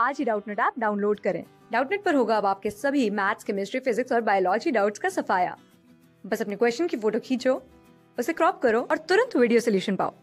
आज ही Doubtnut app download करें डाउटनेट पर होगा अब आपके सभी मैथ्स केमिस्ट्री फिजिक्स और बायोलॉजी डाउट्स का सफाया बस अपने क्वेश्चन की फोटो खींचो उसे क्रॉप करो और तुरंत वीडियो सोल्यूशन पाओ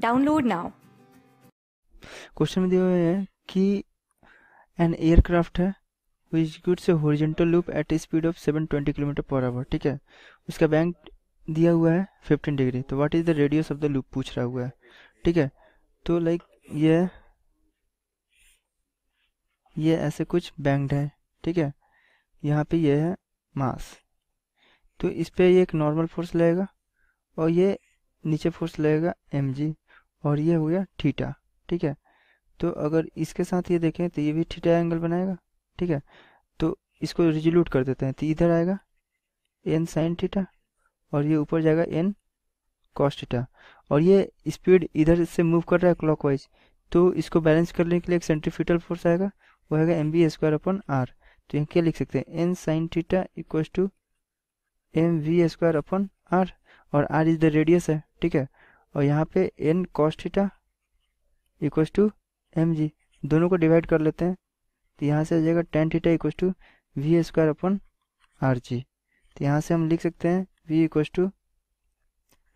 डाउनलोड नाउ क्वेश्चन में दिया है कि एन एयरक्राफ्ट है which goods a horizontal loop at speed of 720 kilometre per hour ठीक है उसका बैंक दिया हुआ है 15 डिग्री तो what is the radius of the loop पूछ रहा हुआ है ठीक है तो लाइक ये ये ऐसे कुछ बैंक्ड है ठीक है यहाँ पे ये है मास तो इस पर ये एक नॉर्मल फोर्स लगेगा और ये नीचे फोर्स लगेगा एम जी और ये हो गया ठीटा ठीक है तो अगर इसके साथ ये देखें तो ये भी ठीटा एंगल बनाएगा ठीक है तो इसको रिजोल्यूट कर देते हैं तो इधर आएगा एन साइन ठीटा और ये ऊपर जाएगा एन कॉस्टिटा और ये स्पीड इधर से मूव कर रहा है क्लॉकवाइज तो इसको बैलेंस करने के लिए एक सेंट्रीफ्यूटल फोर्स आएगा वो है M V square upon R तो यहाँ क्या लिख सकते हैं N sine theta equal to M V square upon R और आर इज द रेडियस है ठीक है और यहाँ पे N cos theta equal to M G दोनों को डिवाइड कर लेते हैं तो यहाँ से आ जाएगा tan theta equal to V square upon R G तो यहाँ से हम लिख सकते हैं V equal to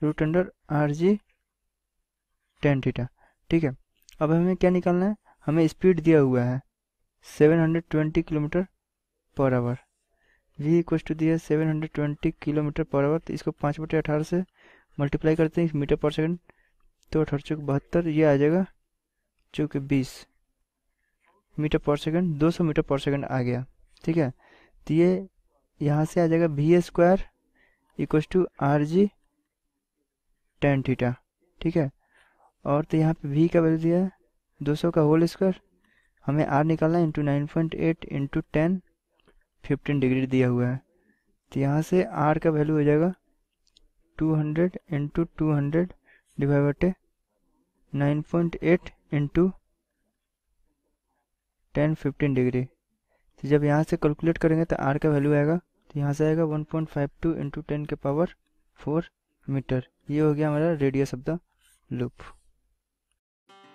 root under R G tan theta ठीक है अब हमें क्या निकालना है हमें स्पीड दिया हुआ है 720 kilometre per hour V equal to दिया seven hundred twenty kilometre per hour तो इसको पाँच बटे अठारह से मल्टीप्लाई करते हैं मीटर पर सेकंड तो अठारह चौक बहत्तर ये आ जाएगा चूँकि बीस मीटर पर सेकंड दो सौ मीटर पर सेकंड आ गया ठीक है तो ये यहाँ से आ जाएगा V square equal to R G tan ठीक है और तो यहाँ पे वी का वैल्यू दिया है दो सौ का होल स्क्वायर हमें आर निकालना है into nine point eight into tan fifteen degree दिया हुआ है तो यहाँ से आर का वैल्यू हो जाएगा two hundred into two hundred divide बटे nine point eight into tan fifteen degree तो जब यहाँ से कैलकुलेट करेंगे तो आर का वैल्यू आएगा तो यहाँ से आएगा one point five two into ten के पावर फोर मीटर ये हो गया हमारा रेडियस ऑफ द लूप